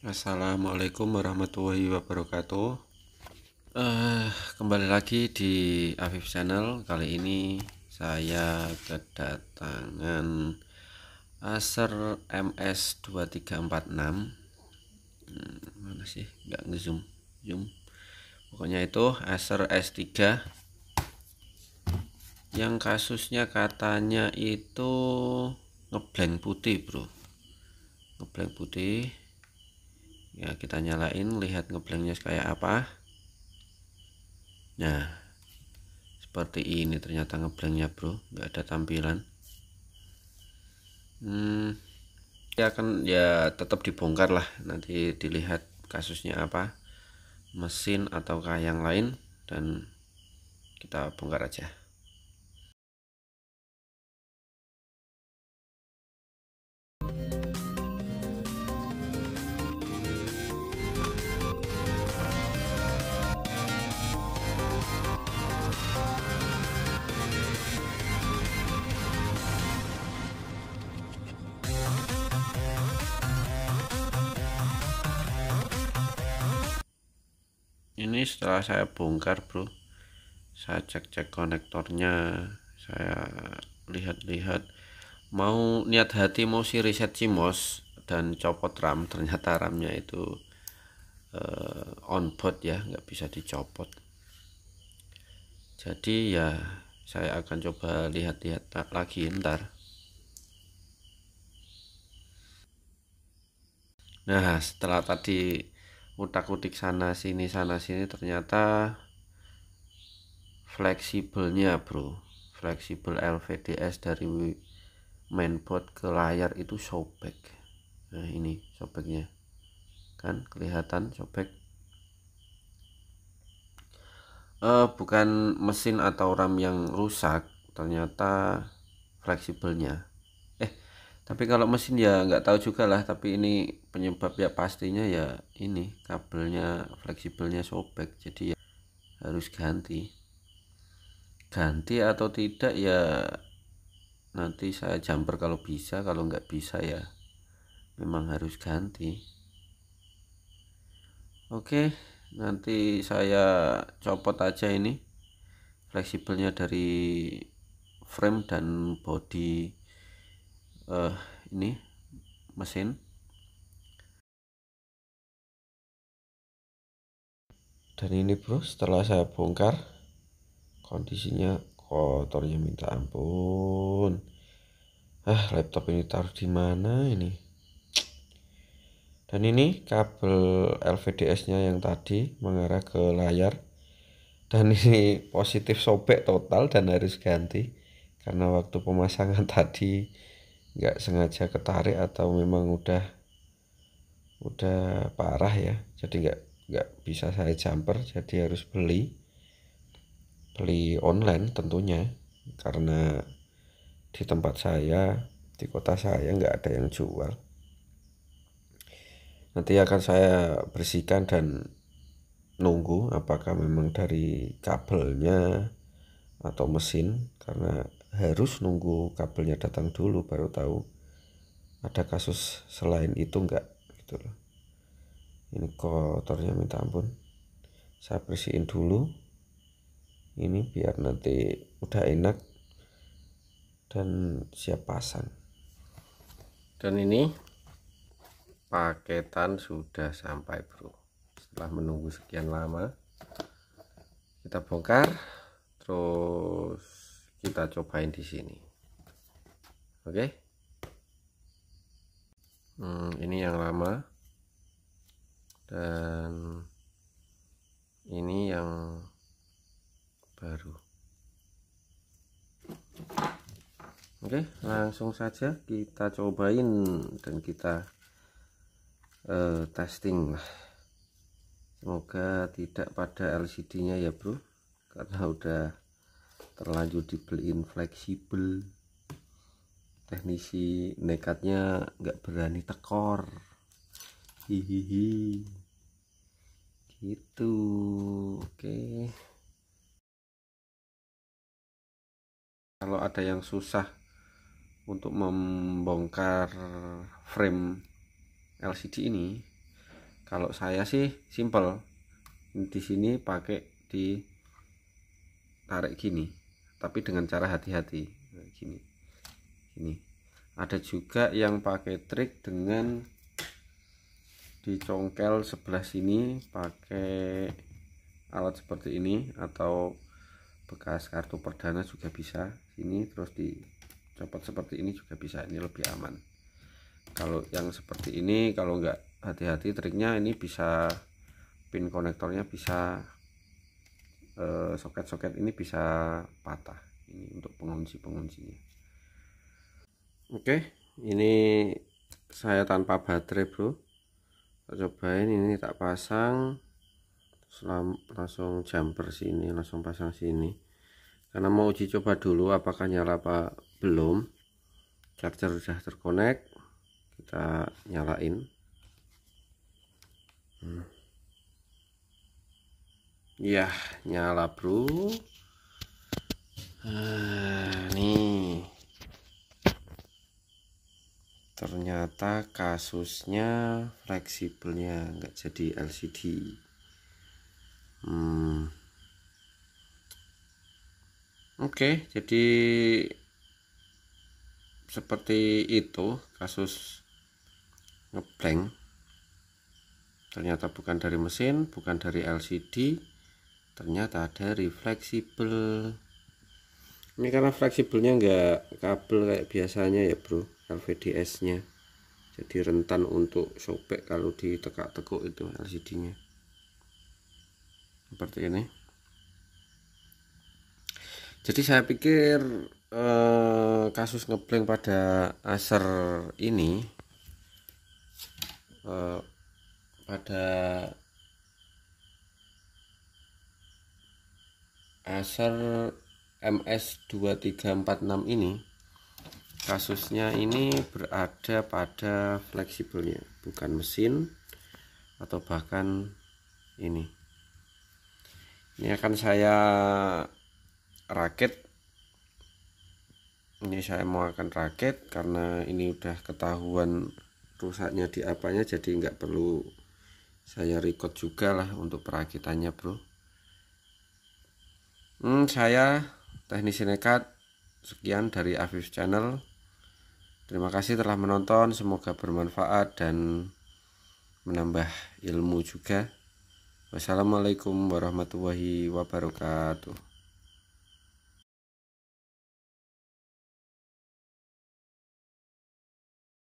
Assalamualaikum warahmatullahi wabarakatuh. Uh, kembali lagi di Afif Channel. Kali ini saya kedatangan Acer MS2346. Hmm, mana sih? Enggak ngezoom. Zoom. Pokoknya itu Acer S3 yang kasusnya katanya itu ngeblank putih, Bro. Ngeblank putih ya kita nyalain lihat ngeblengnya kayak apa nah seperti ini ternyata ngeblengnya bro nggak ada tampilan hmm ya akan ya tetap dibongkar lah nanti dilihat kasusnya apa mesin ataukah yang lain dan kita bongkar aja Thank you. ini setelah saya bongkar bro saya cek-cek konektornya saya lihat-lihat mau niat hati mau si reset CMOS dan copot RAM ternyata RAM-nya itu uh, on board ya nggak bisa dicopot jadi ya saya akan coba lihat-lihat lagi ntar nah setelah tadi utak-utik sana sini sana sini ternyata fleksibelnya bro fleksibel LVDS dari mainboard ke layar itu sobek nah ini sobeknya kan kelihatan sobek uh, bukan mesin atau RAM yang rusak ternyata fleksibelnya tapi kalau mesin ya nggak tahu juga lah tapi ini penyebab ya pastinya ya ini kabelnya fleksibelnya sobek jadi ya harus ganti ganti atau tidak ya nanti saya jumper kalau bisa kalau nggak bisa ya memang harus ganti oke nanti saya copot aja ini fleksibelnya dari frame dan body uh, ini mesin dan ini bro setelah saya bongkar kondisinya kotornya minta ampun ah laptop ini taruh di mana ini dan ini kabel LVDS nya yang tadi mengarah ke layar dan ini positif sobek total dan harus ganti karena waktu pemasangan tadi nggak sengaja ketarik atau memang udah udah parah ya jadi nggak nggak bisa saya jumper jadi harus beli beli online tentunya karena di tempat saya di kota saya nggak ada yang jual nanti akan saya bersihkan dan nunggu apakah memang dari kabelnya atau mesin karena harus nunggu kabelnya datang dulu baru tahu ada kasus selain itu enggak gitu loh ini kotornya minta ampun saya bersihin dulu ini biar nanti udah enak dan siap pasang dan ini paketan sudah sampai bro setelah menunggu sekian lama kita bongkar terus kita cobain di sini oke okay? hmm, ini yang lama dan ini yang baru oke okay, langsung saja kita cobain dan kita uh, testing semoga tidak pada LCD nya ya bro karena udah terlanjur dibeliin fleksibel teknisi nekatnya nggak berani tekor hihihi gitu oke okay. kalau ada yang susah untuk membongkar frame LCD ini kalau saya sih simple di sini pakai di tarik gini tapi dengan cara hati-hati nah, gini gini ada juga yang pakai trik dengan dicongkel sebelah sini pakai alat seperti ini atau bekas kartu perdana juga bisa ini terus dicopot seperti ini juga bisa ini lebih aman kalau yang seperti ini kalau enggak hati-hati triknya ini bisa pin konektornya bisa Eh, soket-soket ini bisa patah ini untuk pengunci-penguncinya oke ini saya tanpa baterai bro kita cobain ini tak pasang langsung jumper sini langsung pasang sini karena mau uji coba dulu apakah nyala apa belum charger sudah terkonek kita nyalain hmm ya nyala bro nah, nih ternyata kasusnya fleksibelnya nggak jadi LCD hmm. oke okay, jadi seperti itu kasus ngeblank ternyata bukan dari mesin bukan dari LCD ternyata ada fleksibel ini karena fleksibelnya enggak kabel kayak biasanya ya bro LVDS nya jadi rentan untuk sobek kalau ditekak-tekuk itu LCD nya seperti ini jadi saya pikir eh, kasus ngeblank pada Acer ini eh, pada Acer MS2346 ini kasusnya ini berada pada fleksibelnya bukan mesin atau bahkan ini ini akan saya rakit ini saya mau akan rakit karena ini udah ketahuan rusaknya di apanya jadi nggak perlu saya record juga lah untuk perakitannya bro Hmm, saya teknisi nekat sekian dari Afif Channel. Terima kasih telah menonton, semoga bermanfaat dan menambah ilmu juga. Wassalamualaikum warahmatullahi wabarakatuh.